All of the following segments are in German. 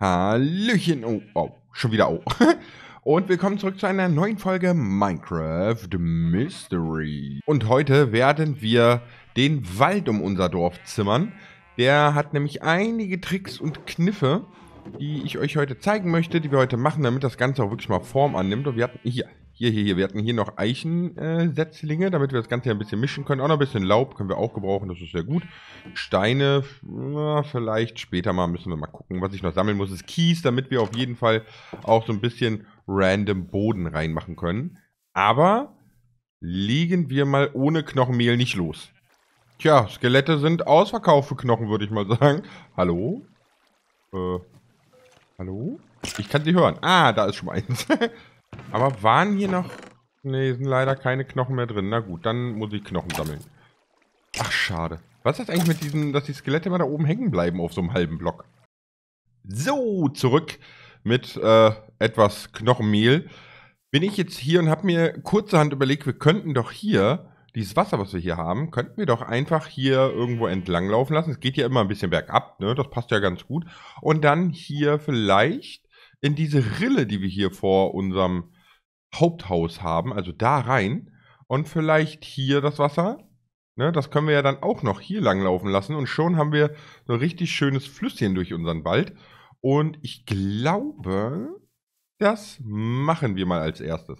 Hallöchen, oh, oh, schon wieder oh. Und willkommen zurück zu einer neuen Folge Minecraft Mystery. Und heute werden wir den Wald um unser Dorf zimmern. Der hat nämlich einige Tricks und Kniffe, die ich euch heute zeigen möchte, die wir heute machen, damit das Ganze auch wirklich mal Form annimmt. Und wir hatten hier, hier, hier, hier. Wir hatten hier noch Eichensetzlinge, äh, damit wir das Ganze ein bisschen mischen können. Auch noch ein bisschen Laub können wir auch gebrauchen, das ist sehr gut. Steine, na, vielleicht später mal müssen wir mal gucken. Was ich noch sammeln muss, ist Kies, damit wir auf jeden Fall auch so ein bisschen random Boden reinmachen können. Aber legen wir mal ohne Knochenmehl nicht los. Tja, Skelette sind ausverkauft für Knochen, würde ich mal sagen. Hallo? Äh, hallo? Ich kann sie hören. Ah, da ist schon eins. Aber waren hier noch... Ne, sind leider keine Knochen mehr drin. Na gut, dann muss ich Knochen sammeln. Ach, schade. Was ist eigentlich mit diesem, dass die Skelette immer da oben hängen bleiben auf so einem halben Block? So, zurück mit äh, etwas Knochenmehl. Bin ich jetzt hier und habe mir kurzerhand überlegt, wir könnten doch hier, dieses Wasser, was wir hier haben, könnten wir doch einfach hier irgendwo entlang laufen lassen. Es geht ja immer ein bisschen bergab, ne? Das passt ja ganz gut. Und dann hier vielleicht in diese Rille, die wir hier vor unserem Haupthaus haben, also da rein und vielleicht hier das Wasser. Ne, das können wir ja dann auch noch hier lang laufen lassen und schon haben wir so ein richtig schönes Flüsschen durch unseren Wald. Und ich glaube, das machen wir mal als erstes.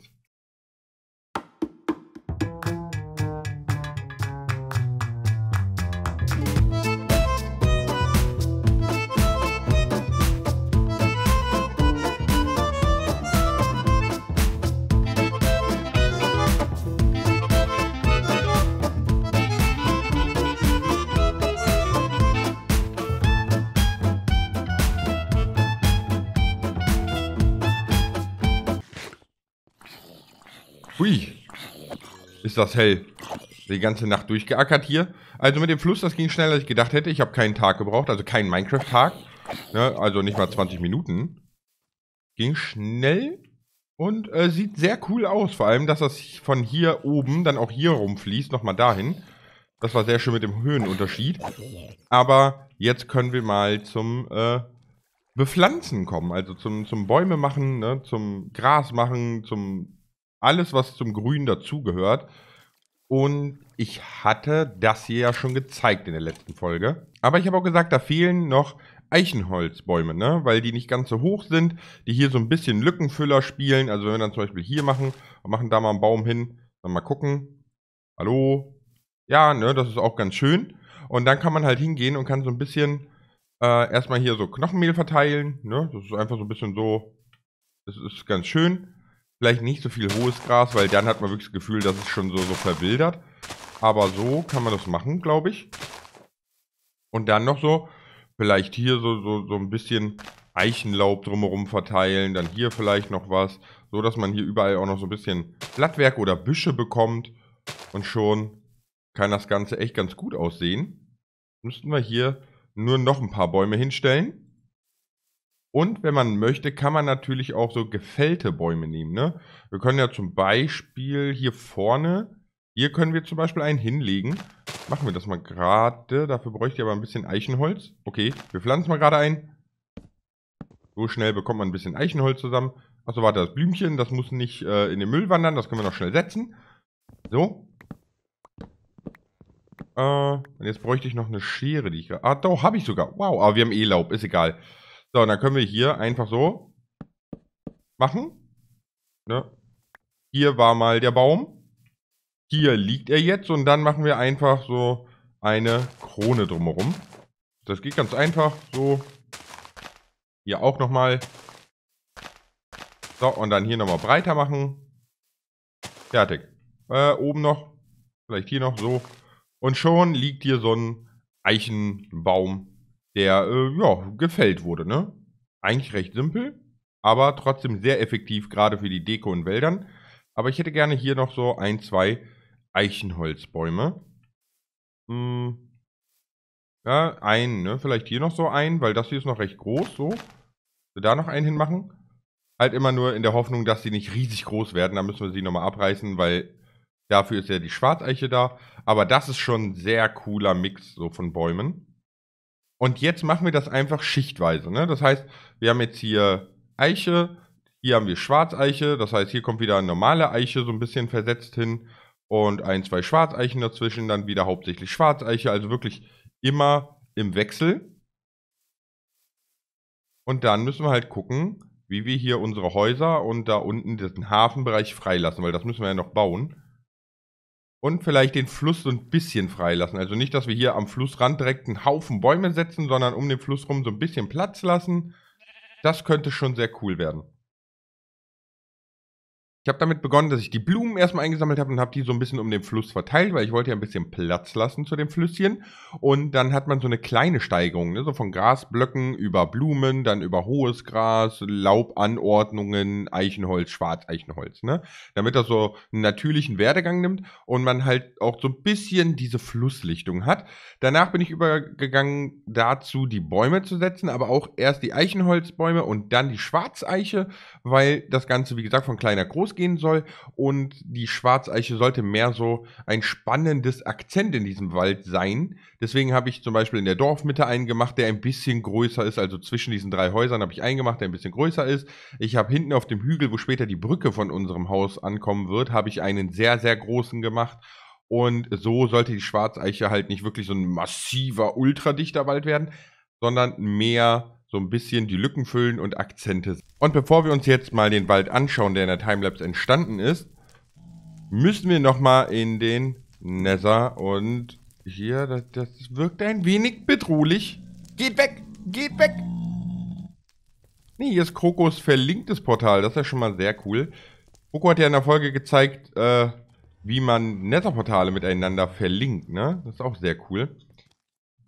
Hui. Ist das hell. Die ganze Nacht durchgeackert hier. Also mit dem Fluss, das ging schneller, als ich gedacht hätte. Ich habe keinen Tag gebraucht, also keinen Minecraft-Tag. Ne? Also nicht mal 20 Minuten. Ging schnell und äh, sieht sehr cool aus. Vor allem, dass das von hier oben dann auch hier rumfließt, nochmal dahin. Das war sehr schön mit dem Höhenunterschied. Aber jetzt können wir mal zum äh, Bepflanzen kommen. Also zum, zum Bäume machen, ne? zum Gras machen, zum alles, was zum Grün dazugehört. Und ich hatte das hier ja schon gezeigt in der letzten Folge. Aber ich habe auch gesagt, da fehlen noch Eichenholzbäume, ne? weil die nicht ganz so hoch sind, die hier so ein bisschen Lückenfüller spielen. Also wenn wir dann zum Beispiel hier machen und machen da mal einen Baum hin, dann mal gucken. Hallo? Ja, ne, das ist auch ganz schön. Und dann kann man halt hingehen und kann so ein bisschen äh, erstmal hier so Knochenmehl verteilen. Ne? Das ist einfach so ein bisschen so, das ist ganz schön. Vielleicht nicht so viel hohes Gras, weil dann hat man wirklich das Gefühl, dass es schon so, so verwildert. Aber so kann man das machen, glaube ich. Und dann noch so, vielleicht hier so, so, so ein bisschen Eichenlaub drumherum verteilen. Dann hier vielleicht noch was. So, dass man hier überall auch noch so ein bisschen Blattwerk oder Büsche bekommt. Und schon kann das Ganze echt ganz gut aussehen. Müssten wir hier nur noch ein paar Bäume hinstellen. Und wenn man möchte, kann man natürlich auch so gefällte Bäume nehmen. Ne? Wir können ja zum Beispiel hier vorne, hier können wir zum Beispiel einen hinlegen. Machen wir das mal gerade. Dafür bräuchte ich aber ein bisschen Eichenholz. Okay, wir pflanzen mal gerade ein. So schnell bekommt man ein bisschen Eichenholz zusammen. Achso, warte, das Blümchen, das muss nicht äh, in den Müll wandern. Das können wir noch schnell setzen. So. Äh, und jetzt bräuchte ich noch eine Schere, die ich... Ah, doch, habe ich sogar. Wow, aber wir haben eh Laub. Ist egal. So, und dann können wir hier einfach so machen. Ne? Hier war mal der Baum. Hier liegt er jetzt und dann machen wir einfach so eine Krone drumherum. Das geht ganz einfach. So. Hier auch nochmal. So, und dann hier nochmal breiter machen. Fertig. Äh, oben noch. Vielleicht hier noch so. Und schon liegt hier so ein Eichenbaum der äh, ja, gefällt wurde. Ne? Eigentlich recht simpel, aber trotzdem sehr effektiv, gerade für die Deko in Wäldern. Aber ich hätte gerne hier noch so ein, zwei Eichenholzbäume. Hm. Ja, ein, ne? Vielleicht hier noch so ein, weil das hier ist noch recht groß, so. da noch einen hinmachen. Halt immer nur in der Hoffnung, dass sie nicht riesig groß werden. Da müssen wir sie nochmal abreißen, weil dafür ist ja die Schwarzeiche da. Aber das ist schon ein sehr cooler Mix so von Bäumen. Und jetzt machen wir das einfach schichtweise. Ne? Das heißt, wir haben jetzt hier Eiche, hier haben wir Schwarzeiche, das heißt, hier kommt wieder eine normale Eiche so ein bisschen versetzt hin und ein, zwei Schwarzeichen dazwischen, dann wieder hauptsächlich Schwarzeiche, also wirklich immer im Wechsel. Und dann müssen wir halt gucken, wie wir hier unsere Häuser und da unten diesen Hafenbereich freilassen, weil das müssen wir ja noch bauen und vielleicht den Fluss so ein bisschen freilassen. Also nicht, dass wir hier am Flussrand direkt einen Haufen Bäume setzen, sondern um den Fluss rum so ein bisschen Platz lassen. Das könnte schon sehr cool werden. Ich habe damit begonnen, dass ich die Blumen erstmal eingesammelt habe und habe die so ein bisschen um den Fluss verteilt, weil ich wollte ja ein bisschen Platz lassen zu dem Flüsschen. Und dann hat man so eine kleine Steigerung, ne? so von Grasblöcken über Blumen, dann über hohes Gras, Laubanordnungen, Eichenholz, Schwarzeichenholz. Ne? Damit das so einen natürlichen Werdegang nimmt und man halt auch so ein bisschen diese Flusslichtung hat. Danach bin ich übergegangen dazu, die Bäume zu setzen, aber auch erst die Eichenholzbäume und dann die Schwarzeiche, weil das Ganze, wie gesagt, von kleiner Groß gehen soll und die Schwarzeiche sollte mehr so ein spannendes Akzent in diesem Wald sein. Deswegen habe ich zum Beispiel in der Dorfmitte einen gemacht, der ein bisschen größer ist. Also zwischen diesen drei Häusern habe ich einen gemacht, der ein bisschen größer ist. Ich habe hinten auf dem Hügel, wo später die Brücke von unserem Haus ankommen wird, habe ich einen sehr, sehr großen gemacht. Und so sollte die Schwarzeiche halt nicht wirklich so ein massiver, ultradichter Wald werden, sondern mehr so ein bisschen die Lücken füllen und Akzente. Und bevor wir uns jetzt mal den Wald anschauen, der in der Timelapse entstanden ist, müssen wir nochmal in den Nether und hier, das, das wirkt ein wenig bedrohlich. Geht weg! Geht weg! Nee, hier ist Krokos verlinktes Portal. Das ist ja schon mal sehr cool. Kroko hat ja in der Folge gezeigt, äh, wie man Netherportale miteinander verlinkt, ne? Das ist auch sehr cool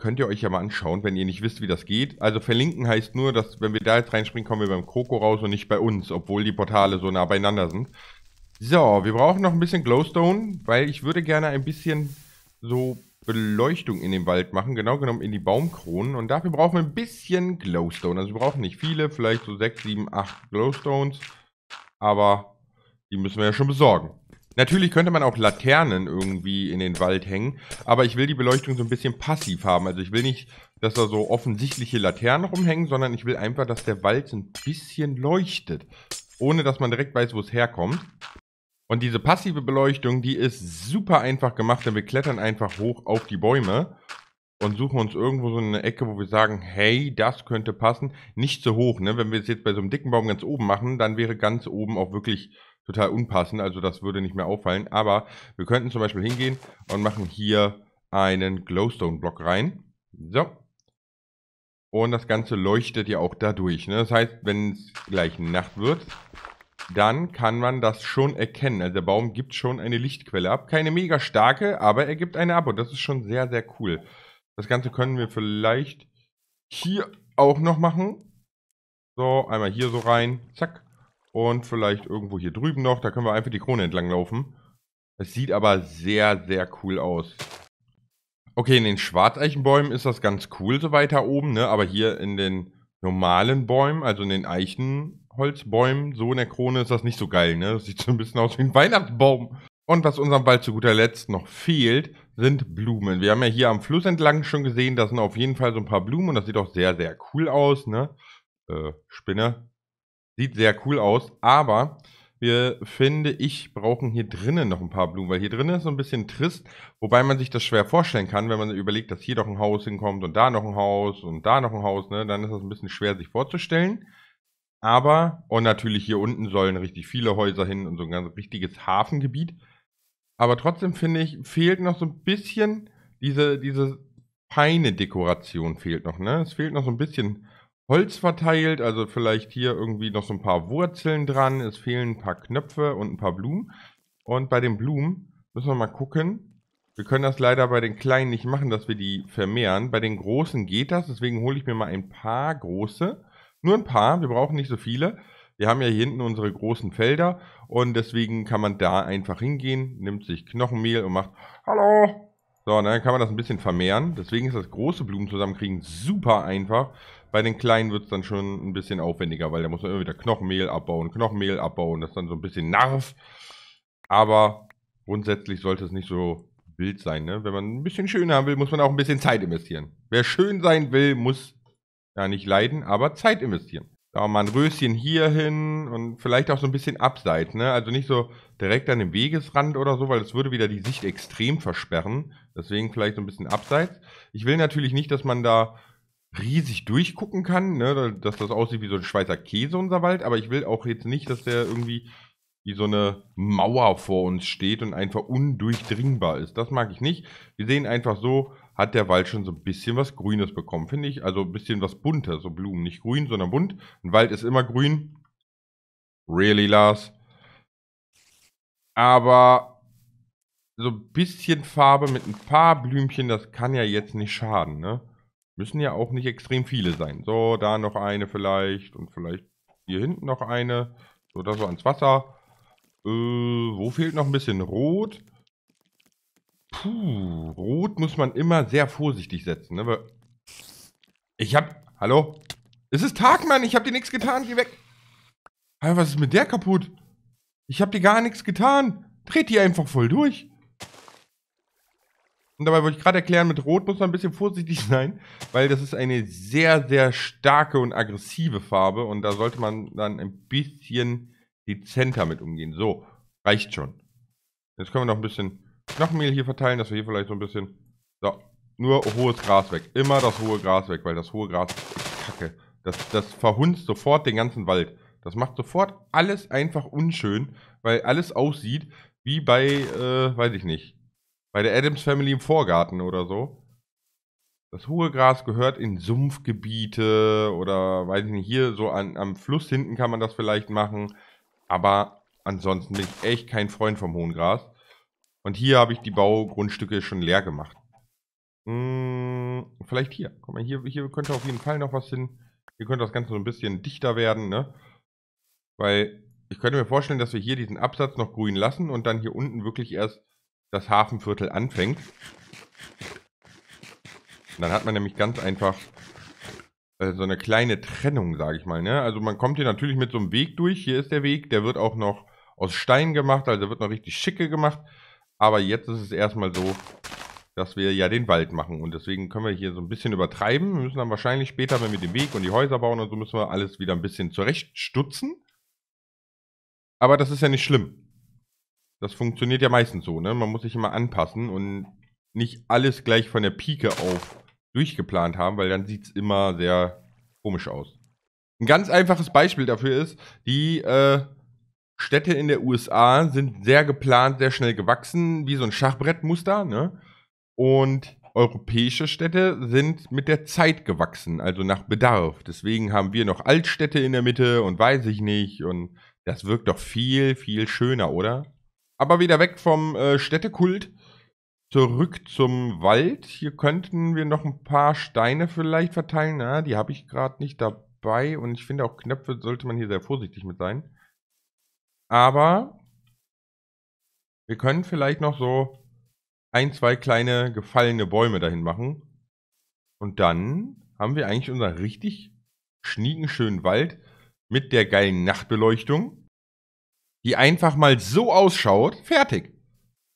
könnt ihr euch ja mal anschauen, wenn ihr nicht wisst, wie das geht. Also verlinken heißt nur, dass wenn wir da jetzt reinspringen, kommen wir beim Kroko raus und nicht bei uns, obwohl die Portale so nah beieinander sind. So, wir brauchen noch ein bisschen Glowstone, weil ich würde gerne ein bisschen so Beleuchtung in den Wald machen, genau genommen in die Baumkronen. Und dafür brauchen wir ein bisschen Glowstone. Also wir brauchen nicht viele, vielleicht so 6, 7, 8 Glowstones. Aber die müssen wir ja schon besorgen. Natürlich könnte man auch Laternen irgendwie in den Wald hängen, aber ich will die Beleuchtung so ein bisschen passiv haben. Also ich will nicht, dass da so offensichtliche Laternen rumhängen, sondern ich will einfach, dass der Wald so ein bisschen leuchtet, ohne dass man direkt weiß, wo es herkommt. Und diese passive Beleuchtung, die ist super einfach gemacht, denn wir klettern einfach hoch auf die Bäume und suchen uns irgendwo so eine Ecke, wo wir sagen, hey, das könnte passen. Nicht zu hoch, ne? Wenn wir es jetzt bei so einem dicken Baum ganz oben machen, dann wäre ganz oben auch wirklich total unpassend, also das würde nicht mehr auffallen. Aber wir könnten zum Beispiel hingehen und machen hier einen Glowstone-Block rein. So. Und das Ganze leuchtet ja auch dadurch. Ne? Das heißt, wenn es gleich Nacht wird, dann kann man das schon erkennen. Also der Baum gibt schon eine Lichtquelle ab. Keine mega starke, aber er gibt eine ab. Und das ist schon sehr, sehr cool. Das Ganze können wir vielleicht hier auch noch machen. So, einmal hier so rein. Zack. Und vielleicht irgendwo hier drüben noch. Da können wir einfach die Krone entlang laufen. Es sieht aber sehr, sehr cool aus. Okay, in den Schwarzeichenbäumen ist das ganz cool, so weiter oben, ne? Aber hier in den normalen Bäumen, also in den Eichenholzbäumen, so in der Krone ist das nicht so geil, ne? Das sieht so ein bisschen aus wie ein Weihnachtsbaum. Und was unserem Wald zu guter Letzt noch fehlt, sind Blumen. Wir haben ja hier am Fluss entlang schon gesehen, da sind auf jeden Fall so ein paar Blumen und das sieht auch sehr, sehr cool aus, ne? Äh, Spinne. Sieht sehr cool aus, aber wir, finde ich, brauchen hier drinnen noch ein paar Blumen, weil hier drinnen ist so ein bisschen trist, wobei man sich das schwer vorstellen kann, wenn man überlegt, dass hier doch ein Haus hinkommt und da noch ein Haus und da noch ein Haus, ne, dann ist das ein bisschen schwer sich vorzustellen. Aber, und natürlich hier unten sollen richtig viele Häuser hin und so ein ganz richtiges Hafengebiet. Aber trotzdem finde ich, fehlt noch so ein bisschen diese, diese feine Dekoration fehlt noch, ne? Es fehlt noch so ein bisschen Holz verteilt, also vielleicht hier irgendwie noch so ein paar Wurzeln dran. Es fehlen ein paar Knöpfe und ein paar Blumen. Und bei den Blumen müssen wir mal gucken. Wir können das leider bei den kleinen nicht machen, dass wir die vermehren. Bei den großen geht das, deswegen hole ich mir mal ein paar große. Nur ein paar, wir brauchen nicht so viele. Wir haben ja hier hinten unsere großen Felder und deswegen kann man da einfach hingehen, nimmt sich Knochenmehl und macht Hallo! So, dann kann man das ein bisschen vermehren. Deswegen ist das große Blumen zusammenkriegen super einfach. Bei den Kleinen wird es dann schon ein bisschen aufwendiger, weil da muss man immer wieder Knochenmehl abbauen, Knochenmehl abbauen. Das ist dann so ein bisschen Nerv. Aber grundsätzlich sollte es nicht so wild sein. Ne? Wenn man ein bisschen schön haben will, muss man auch ein bisschen Zeit investieren. Wer schön sein will, muss ja nicht leiden, aber Zeit investieren. Da mal ein Röschen hier hin und vielleicht auch so ein bisschen abseits. Ne? Also nicht so direkt an dem Wegesrand oder so, weil das würde wieder die Sicht extrem versperren. Deswegen vielleicht so ein bisschen abseits. Ich will natürlich nicht, dass man da riesig durchgucken kann, ne? dass das aussieht wie so ein Schweizer Käse, unser Wald, aber ich will auch jetzt nicht, dass der irgendwie wie so eine Mauer vor uns steht und einfach undurchdringbar ist. Das mag ich nicht. Wir sehen einfach so, hat der Wald schon so ein bisschen was Grünes bekommen, finde ich. Also ein bisschen was Buntes, so Blumen. Nicht grün, sondern bunt. Ein Wald ist immer grün. Really, Lars? Aber so ein bisschen Farbe mit ein paar Blümchen, das kann ja jetzt nicht schaden, ne? Müssen ja auch nicht extrem viele sein. So, da noch eine vielleicht und vielleicht hier hinten noch eine. So, da so ans Wasser. Äh, wo fehlt noch ein bisschen Rot? Puh, Rot muss man immer sehr vorsichtig setzen. Ne? Ich hab... Hallo? Es ist Tag, Mann. Ich hab dir nichts getan. Geh weg. Was ist mit der kaputt? Ich hab dir gar nichts getan. Dreht die einfach voll durch. Und dabei wollte ich gerade erklären, mit Rot muss man ein bisschen vorsichtig sein, weil das ist eine sehr, sehr starke und aggressive Farbe und da sollte man dann ein bisschen dezenter mit umgehen. So, reicht schon. Jetzt können wir noch ein bisschen Knochenmehl hier verteilen, dass wir hier vielleicht so ein bisschen... So, nur hohes Gras weg. Immer das hohe Gras weg, weil das hohe Gras ist kacke. Das, das verhunzt sofort den ganzen Wald. Das macht sofort alles einfach unschön, weil alles aussieht wie bei, äh, weiß ich nicht, bei der Adams Family im Vorgarten oder so. Das hohe Gras gehört in Sumpfgebiete oder weiß ich nicht, hier so an, am Fluss hinten kann man das vielleicht machen. Aber ansonsten bin ich echt kein Freund vom hohen Gras. Und hier habe ich die Baugrundstücke schon leer gemacht. Hm, vielleicht hier. Guck mal, hier, hier könnte auf jeden Fall noch was hin. Hier könnte das Ganze so ein bisschen dichter werden, ne? Weil ich könnte mir vorstellen, dass wir hier diesen Absatz noch grün lassen und dann hier unten wirklich erst das Hafenviertel anfängt. dann hat man nämlich ganz einfach äh, so eine kleine Trennung, sage ich mal. Ne? Also man kommt hier natürlich mit so einem Weg durch. Hier ist der Weg, der wird auch noch aus Stein gemacht, also wird noch richtig schicke gemacht. Aber jetzt ist es erstmal so, dass wir ja den Wald machen. Und deswegen können wir hier so ein bisschen übertreiben. Wir müssen dann wahrscheinlich später, wenn wir den Weg und die Häuser bauen und so, müssen wir alles wieder ein bisschen zurechtstutzen. Aber das ist ja nicht schlimm. Das funktioniert ja meistens so, ne? Man muss sich immer anpassen und nicht alles gleich von der Pike auf durchgeplant haben, weil dann sieht es immer sehr komisch aus. Ein ganz einfaches Beispiel dafür ist, die äh, Städte in der USA sind sehr geplant, sehr schnell gewachsen, wie so ein Schachbrettmuster, ne? Und europäische Städte sind mit der Zeit gewachsen, also nach Bedarf. Deswegen haben wir noch Altstädte in der Mitte und weiß ich nicht. Und das wirkt doch viel, viel schöner, oder? Aber wieder weg vom äh, Städtekult. Zurück zum Wald. Hier könnten wir noch ein paar Steine vielleicht verteilen. Na, die habe ich gerade nicht dabei. Und ich finde auch Knöpfe sollte man hier sehr vorsichtig mit sein. Aber wir können vielleicht noch so ein, zwei kleine gefallene Bäume dahin machen. Und dann haben wir eigentlich unseren richtig schniegenschönen Wald mit der geilen Nachtbeleuchtung die einfach mal so ausschaut. Fertig.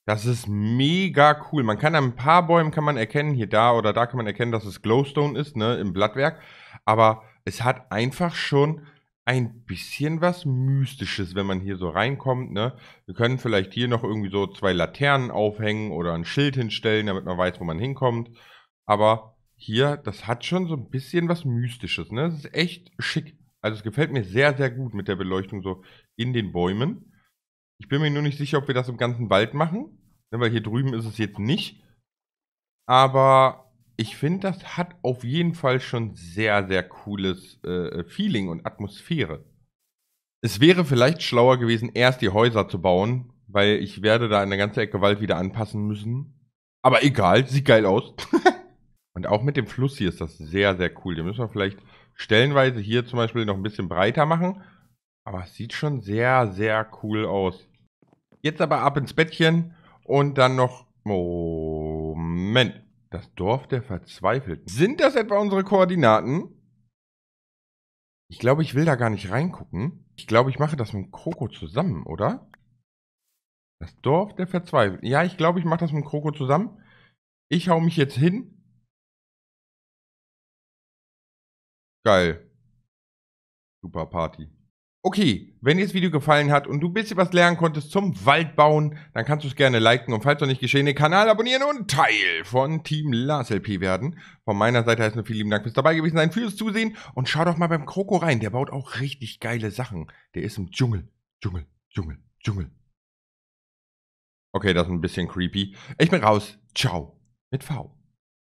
Das ist mega cool. Man kann an ein paar Bäumen kann man erkennen, hier da oder da kann man erkennen, dass es Glowstone ist, ne, im Blattwerk. Aber es hat einfach schon ein bisschen was Mystisches, wenn man hier so reinkommt, ne. Wir können vielleicht hier noch irgendwie so zwei Laternen aufhängen oder ein Schild hinstellen, damit man weiß, wo man hinkommt. Aber hier, das hat schon so ein bisschen was Mystisches, ne. Das ist echt schick. Also es gefällt mir sehr, sehr gut mit der Beleuchtung so in den Bäumen. Ich bin mir nur nicht sicher, ob wir das im ganzen Wald machen, ne, weil hier drüben ist es jetzt nicht. Aber ich finde, das hat auf jeden Fall schon sehr, sehr cooles äh, Feeling und Atmosphäre. Es wäre vielleicht schlauer gewesen, erst die Häuser zu bauen, weil ich werde da eine ganze Ecke Wald wieder anpassen müssen. Aber egal, sieht geil aus. Und auch mit dem Fluss hier ist das sehr, sehr cool. Den müssen wir vielleicht stellenweise hier zum Beispiel noch ein bisschen breiter machen. Aber es sieht schon sehr, sehr cool aus. Jetzt aber ab ins Bettchen und dann noch... Moment. Das Dorf der Verzweifelten. Sind das etwa unsere Koordinaten? Ich glaube, ich will da gar nicht reingucken. Ich glaube, ich mache das mit Kroko zusammen, oder? Das Dorf der Verzweifelten. Ja, ich glaube, ich mache das mit Kroko zusammen. Ich hau mich jetzt hin Geil. Super Party. Okay, wenn dir das Video gefallen hat und du ein bisschen was lernen konntest zum Waldbauen, dann kannst du es gerne liken und falls noch nicht geschehen, den Kanal abonnieren und Teil von Team LarsLP werden. Von meiner Seite heißt nur vielen lieben Dank fürs dabei gewesen sein, fürs Zusehen und schau doch mal beim Kroko rein, der baut auch richtig geile Sachen. Der ist im Dschungel, Dschungel, Dschungel, Dschungel. Okay, das ist ein bisschen creepy. Ich bin raus. Ciao. Mit V.